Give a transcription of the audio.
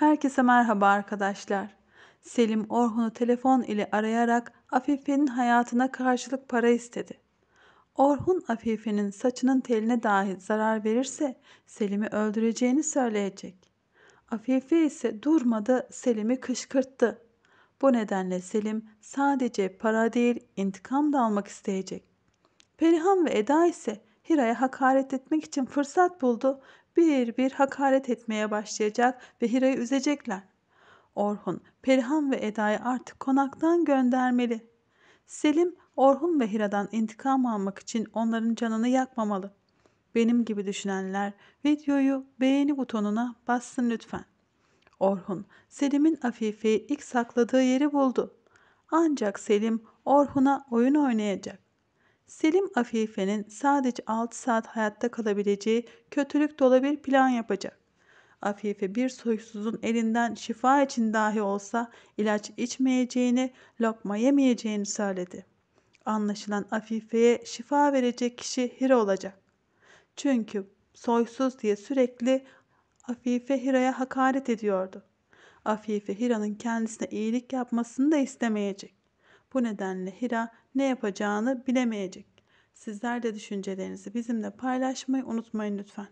Herkese merhaba arkadaşlar. Selim Orhun'u telefon ile arayarak Afife'nin hayatına karşılık para istedi. Orhun Afife'nin saçının teline dahi zarar verirse Selim'i öldüreceğini söyleyecek. Afife ise durmadı Selim'i kışkırttı. Bu nedenle Selim sadece para değil intikam da almak isteyecek. Perihan ve Eda ise Hira'ya hakaret etmek için fırsat buldu bir bir hakaret etmeye başlayacak ve Hira'yı üzecekler. Orhun, Perihan ve Eda'yı artık konaktan göndermeli. Selim, Orhun ve Hira'dan intikam almak için onların canını yakmamalı. Benim gibi düşünenler videoyu beğeni butonuna bassın lütfen. Orhun, Selim'in Afife'yi ilk sakladığı yeri buldu. Ancak Selim Orhun'a oyun oynayacak. Selim Afife'nin sadece 6 saat hayatta kalabileceği kötülük dolu bir plan yapacak. Afife bir soysuzun elinden şifa için dahi olsa ilaç içmeyeceğini, lokma yemeyeceğini söyledi. Anlaşılan Afife'ye şifa verecek kişi Hira olacak. Çünkü soysuz diye sürekli Afife Hira'ya hakaret ediyordu. Afife Hira'nın kendisine iyilik yapmasını da istemeyecek. Bu nedenle Hira ne yapacağını bilemeyecek. Sizler de düşüncelerinizi bizimle paylaşmayı unutmayın lütfen.